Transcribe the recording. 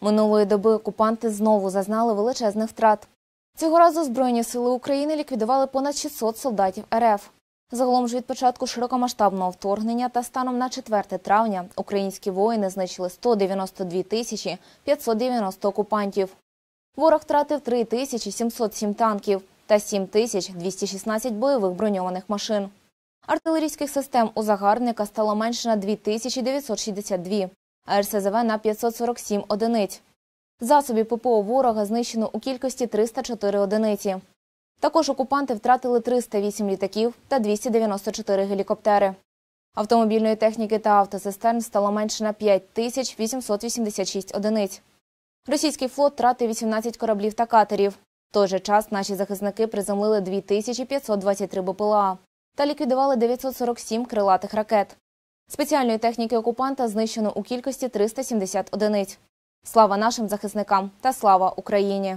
Минулої доби окупанти знову зазнали величезних втрат. Цього разу Збройні сили України ліквідували понад 600 солдатів РФ. Загалом ж від початку широкомасштабного вторгнення та станом на 4 травня українські воїни знищили 192 тисячі 590 окупантів. Ворог втратив 3 тисячі 707 танків та 7 тисяч 216 бойових броньованих машин. Артилерійських систем у загарбника стало менше на тисячі 2962 а РСЗВ на 547 одиниць. Засобів ППО ворога знищено у кількості 304 одиниці. Також окупанти втратили 308 літаків та 294 гелікоптери. Автомобільної техніки та автосистерн стало менше на 5886 одиниць. Російський флот тратив 18 кораблів та катерів. В той же час наші захисники приземлили 2523 БПЛА та ліквідували 947 крилатих ракет. Спеціальної техніки окупанта знищено у кількості 370 одиниць. Слава нашим захисникам та слава Україні.